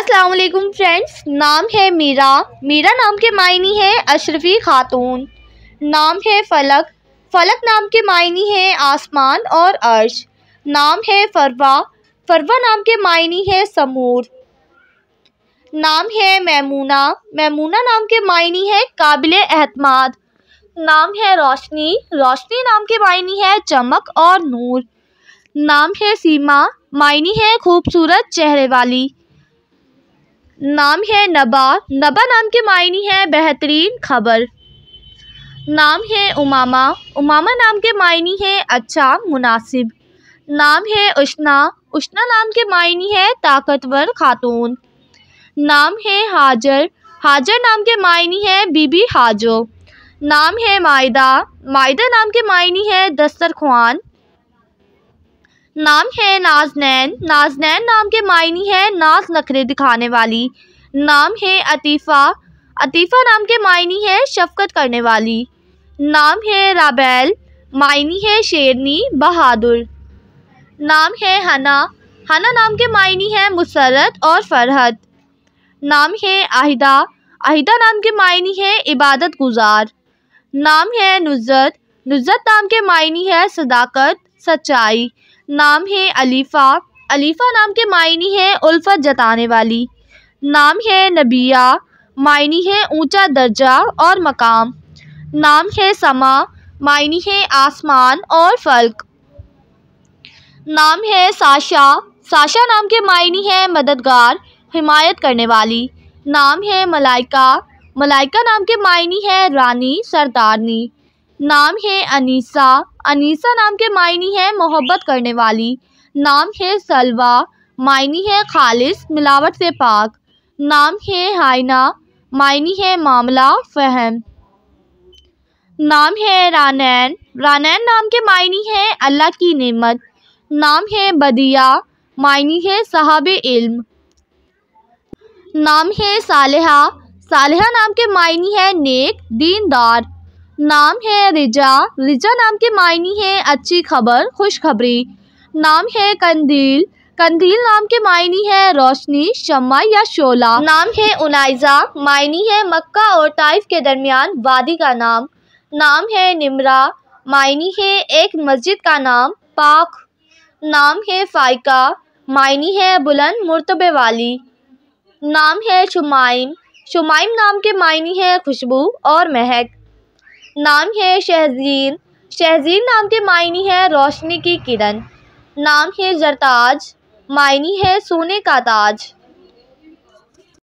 असलकुम फ्रेंड्स नाम है मीरा मीरा नाम के मायनी है अशरफी खातून नाम है फलक फलक नाम के मायनी है आसमान और अर्श नाम है फरवा फरवा नाम के मायनी है समूर नाम है मैमूना मैमूना नाम के मायनी है काबिल अहतमाद नाम है रोशनी रोशनी नाम के मायनी है चमक और नूर नाम है सीमा मायनी है खूबसूरत चेहरे वाली नाम है नबा नबा नाम के मायने है बेहतरीन खबर नाम है उमामा उमामा नाम के मायने है अच्छा मुनासिब नाम है उष्णा उष्णा नाम के मायने है ताकतवर खातून नाम है हाजर हाजर नाम के मायने है बीबी हाजो नाम है मायदा मायदा नाम के मायने है दस्तरखान नाम है नाजनैन नाजनैन नाम के मायनी है नाज नखरे दिखाने वाली नाम है अतीफ़ा अतीफ़ा नाम के मायनी है शफकत करने वाली नाम है राबैल मायनी है शेरनी बहादुर नाम है हना हना नाम के मायनी है मुसरत और फरहत नाम है आहिदा आहिदा नाम के मायनी है इबादत गुजार नाम है नुज़त नुज़त नाम के मायनी है सदाकत सच्चाई नाम है अलीफ़ा अलीफ़ा नाम के मायनी है उल्फत जताने वाली नाम है नबिया मायनी है ऊंचा दर्जा और मकाम नाम है समा मायनी है आसमान और फल्क नाम है साशा साशा नाम के मायनी है मददगार हिमायत करने वाली नाम है मलाइका मलाइका नाम के मायनी है रानी सरदारनी नाम है अनीसा अनीसा नाम के मायनी है मोहब्बत करने वाली नाम है सलवा मायनी है खालिश मिलावट से पाक नाम है हाइना मायनी है मामला फहम नाम है रानैन रानैन नाम के मायनी है अल्लाह की नेमत नाम है बदिया मायनी है साहब इल्म नाम है सालहा सालहा नाम के मायनी है नेक दीनदार नाम है रिजा रिजा नाम के मायने है अच्छी खबर खुशखबरी नाम है कंदील कंदील नाम के मायने है रोशनी शम्मा या शोला नाम है उनाइजा मायने है मक्का और ताइफ के दरमियान वादी का नाम नाम है निमरा मायने है एक मस्जिद का नाम पाक नाम है फाइका मायने है बुलंद मरतबे वाली नाम है शुमाइम शुमाइम नाम के मायने है खुशबू और महक नाम है शहजीन शहजीन नाम के मायने है रोशनी की किरण नाम है जरताज मायने है सोने का ताज